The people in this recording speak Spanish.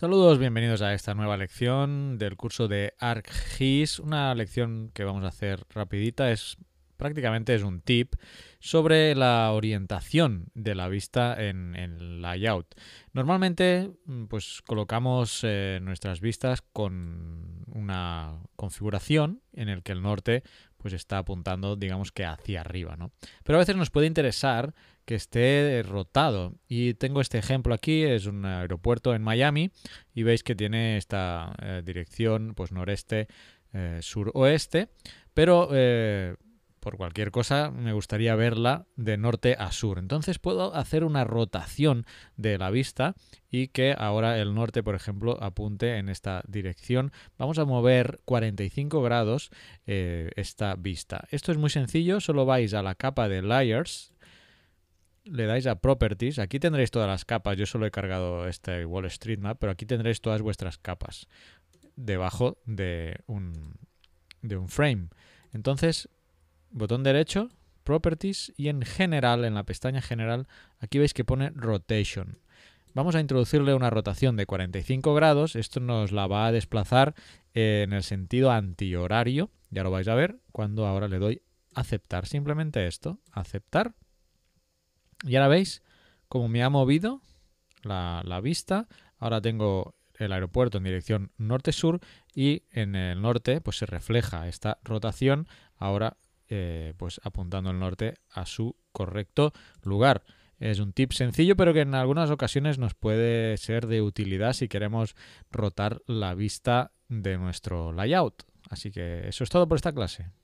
Saludos, bienvenidos a esta nueva lección del curso de ArcGIS, una lección que vamos a hacer rapidita, es prácticamente es un tip sobre la orientación de la vista en, el layout. Normalmente mm, pues colocamos eh, nuestras vistas con una configuración en el que el norte pues está apuntando digamos que hacia arriba, ¿no? Pero a veces nos puede interesar que esté eh, rotado. Y tengo este ejemplo aquí, es un aeropuerto en Miami y veis que tiene esta eh, dirección pues noreste, eh, suroeste, pero por cualquier cosa me gustaría verla de norte a sur. Entonces puedo hacer una rotación de la vista y que ahora el norte, por ejemplo, apunte en esta dirección. Vamos a mover 45 grados esta vista. Esto es muy sencillo, solo vais a la capa de Layers, le dais a Properties, aquí tendréis todas las capas. Yo solo he cargado este Wall Street Map, pero aquí tendréis todas vuestras capas debajo de un, de un frame. Entonces, botón derecho, Properties y en general, en la pestaña general, aquí veis que pone Rotation. Vamos a introducirle una rotación de 45 grados. Esto nos la va a desplazar en el sentido antihorario. Ya lo vais a ver cuando ahora le doy aceptar. Simplemente esto, aceptar. Y ahora veis cómo me ha movido la, vista. Ahora tengo el aeropuerto en dirección norte-sur y en el norte pues se refleja esta rotación ahora eh, pues apuntando el norte a su correcto lugar. Es un tip sencillo pero que en algunas ocasiones nos puede ser de utilidad si queremos rotar la vista de nuestro layout. Así que eso es todo por esta clase.